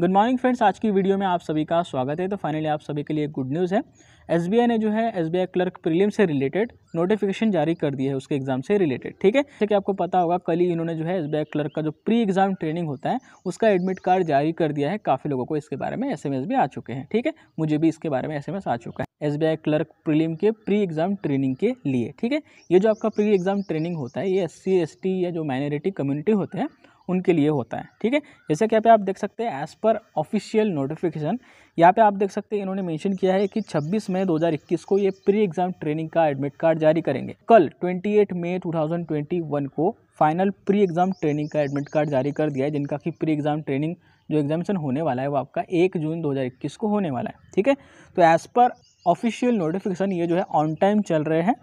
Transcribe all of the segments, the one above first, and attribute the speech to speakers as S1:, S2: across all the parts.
S1: good morning friends आज की video में आप सभी का स्वागत है तो फाइनली आप सभी के लिए गुड न्यूज़ है एसबीआई ने जो है एसबीआई क्लर्क प्रीलिम से रिलेटेड नोटिफिकेशन जारी कर दी है उसके एग्जाम से रिलेटेड ठीक है जैसे कि आपको पता होगा कल ही इन्होंने जो है एसबीआई क्लर्क का जो प्री एग्जाम ट्रेनिंग होता है उसका एडमिट कार्ड जारी कर दिया है काफ़ी लोगों को इसके बारे में एस भी आ चुके हैं ठीक है मुझे भी इसके बारे में एस आ चुका है एस क्लर्क प्रीलिम के प्री एग्जाम ट्रेनिंग के लिए ठीक है ये जो आपका प्री एग्जाम ट्रेनिंग होता है ये एस सी या जो माइनॉरिटी कम्युनिटी होते हैं उनके लिए होता है ठीक है जैसे कि यहाँ पे आप देख सकते हैं एज़ पर ऑफिशियल नोटिफिकेशन यहाँ पे आप देख सकते हैं इन्होंने मेंशन किया है कि 26 मई 2021 को ये प्री एग्ज़ाम ट्रेनिंग का एडमिट कार्ड जारी करेंगे कल 28 मई 2021 को फाइनल प्री एग्ज़ाम ट्रेनिंग का एडमिट कार्ड जारी कर दिया है जिनका कि प्री एग्ज़ाम ट्रेनिंग जो एग्जामिशन होने वाला है वो आपका एक जून दो को होने वाला है ठीक है तो एज़ पर ऑफिशियल नोटिफिकेशन ये जो है ऑन टाइम चल रहे हैं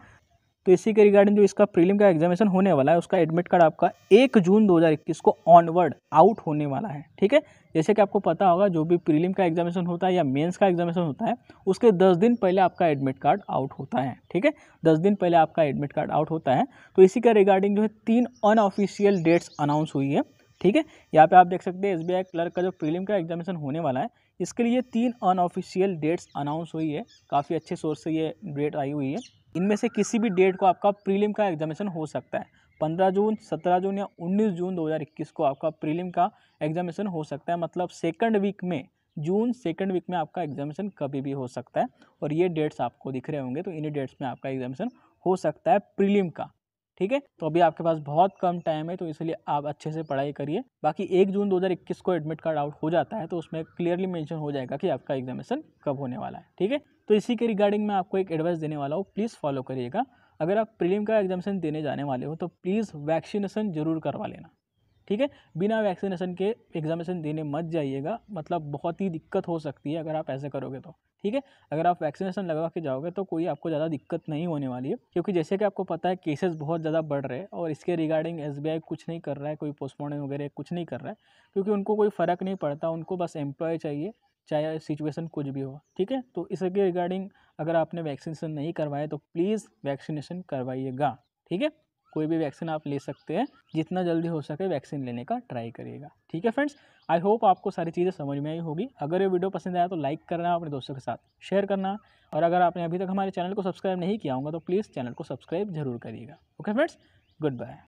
S1: तो इसी के रिगार्डिंग जो इसका प्रीलिम का एग्जामिनेशन होने वाला है उसका एडमिट कार्ड आपका एक जून 2021 को ऑनवर्ड आउट होने वाला है ठीक है जैसे कि आपको पता होगा जो भी प्रीलिम का एग्जामिनेशन होता है या मेंस का एग्जामिनेशन होता है उसके दस दिन पहले आपका एडमिट कार्ड आउट होता है ठीक है दस दिन पहले आपका एडमिट कार्ड आउट होता है तो इसी का रिगार्डिंग जो है तीन अनऑफिशियल डेट्स अनाउंस हुई है ठीक है यहाँ पे आप देख सकते हैं एसबीआई क्लर्क का जो प्रीलिम का एग्जामिनेशन होने वाला है इसके लिए तीन अनऑफिशियल डेट्स अनाउंस हुई है काफ़ी अच्छे सोर्स से ये डेट आई हुई है इनमें से किसी भी डेट को आपका प्रीलिम का एग्जामिनेशन हो सकता है 15 जून 17 जून या 19 जून 2021 को आपका प्रीलिम का एग्जामिनेशन हो सकता है मतलब सेकंड वीक में जून सेकंड वीक में आपका एग्जामिनेशन कभी भी हो सकता है और ये डेट्स आपको दिख रहे होंगे तो इन्हीं डेट्स में आपका एग्जामिनेशन हो सकता है प्रीलिम का ठीक है तो अभी आपके पास बहुत कम टाइम है तो इसलिए आप अच्छे से पढ़ाई करिए बाकी एक जून 2021 को एडमिट कार्ड आउट हो जाता है तो उसमें क्लियरली मेंशन हो जाएगा कि आपका एग्जामिनेशन कब होने वाला है ठीक है तो इसी के रिगार्डिंग मैं आपको एक एडवाइस देने वाला हूँ प्लीज़ फॉलो करिएगा अगर आप प्रीलिम का एग्जामिनेशन देने जाने वाले हो तो प्लीज़ वैक्सीनेशन जरूर करवा लेना ठीक है बिना वैक्सीनेशन के एग्जामिनेशन देने मत जाइएगा मतलब बहुत ही दिक्कत हो सकती है अगर आप ऐसे करोगे तो ठीक है अगर आप वैक्सीनेशन लगा के जाओगे तो कोई आपको ज़्यादा दिक्कत नहीं होने वाली है क्योंकि जैसे कि आपको पता है केसेस बहुत ज़्यादा बढ़ रहे हैं और इसके रिगार्डिंग एस कुछ नहीं कर रहा है कोई पोस्टमार्टम वगैरह कुछ नहीं कर रहा है क्योंकि उनको कोई फ़र्क नहीं पड़ता उनको बस एम्प्लॉय चाहिए चाहे सिचुएसन कुछ भी हो ठीक है तो इसके रिगार्डिंग अगर आपने वैक्सीनेशन नहीं करवाया तो प्लीज़ वैक्सीनेशन करवाइएगा ठीक है कोई भी वैक्सीन आप ले सकते हैं जितना जल्दी हो सके वैक्सीन लेने का ट्राई करिएगा ठीक है फ्रेंड्स आई होप आपको सारी चीज़ें समझ में आई होगी अगर ये वीडियो पसंद आया तो लाइक करना अपने दोस्तों के साथ शेयर करना और अगर आपने अभी तक हमारे चैनल को सब्सक्राइब नहीं किया होगा तो प्लीज़ चैनल को सब्सक्राइब जरूर करिएगा ओके फ्रेंड्स गुड बाय